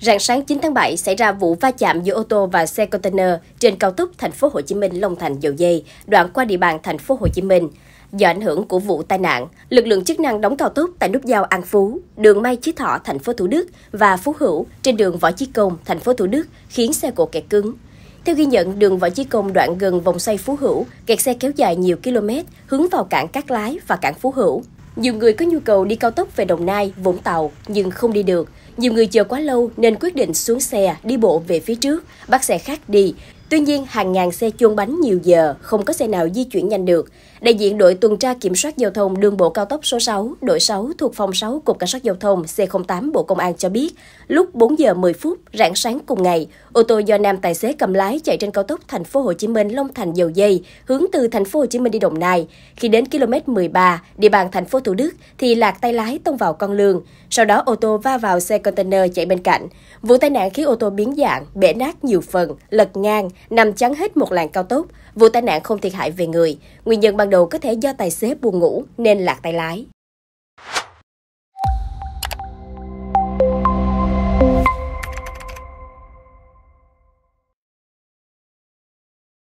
Rạng sáng 9 tháng 7 xảy ra vụ va chạm giữa ô tô và xe container trên cao tốc thành phố Hồ Chí Minh Long Thành Dầu Dây, đoạn qua địa bàn thành phố Hồ Chí Minh. Do ảnh hưởng của vụ tai nạn, lực lượng chức năng đóng cao tốc tại nút giao An Phú, đường Mai Chí Thọ thành phố Thủ Đức và Phú Hữu trên đường Võ Chí Công thành phố Thủ Đức khiến xe cộ kẹt cứng. Theo ghi nhận, đường Võ Chí Công đoạn gần vòng xoay Phú Hữu, kẹt xe kéo dài nhiều km hướng vào cảng Cát Lái và cảng Phú Hữu. Nhiều người có nhu cầu đi cao tốc về Đồng Nai, Vũng Tàu nhưng không đi được. Nhiều người chờ quá lâu nên quyết định xuống xe, đi bộ về phía trước, bắt xe khác đi Tuy nhiên, hàng ngàn xe chuôn bánh nhiều giờ, không có xe nào di chuyển nhanh được. Đại diện đội tuần tra kiểm soát giao thông đường bộ cao tốc số 6, đội 6 thuộc phòng 6 Cục Cảnh sát Giao thông C08 Bộ Công an cho biết, lúc 4 giờ 10 phút rạng sáng cùng ngày, ô tô do nam tài xế cầm lái chạy trên cao tốc thành phố Hồ Chí Minh Long Thành Dầu Dây, hướng từ thành phố Hồ Chí Minh đi Đồng Nai. Khi đến km 13, địa bàn thành phố Thủ Đức thì lạc tay lái tông vào con lường, sau đó ô tô va vào xe container chạy bên cạnh. Vụ tai nạn khiến ô tô biến dạng, bể nát nhiều phần, lật ngang, nằm chắn hết một làn cao tốc. Vụ tai nạn không thiệt hại về người. Nguyên nhân ban đầu có thể do tài xế buồn ngủ nên lạc tay lái.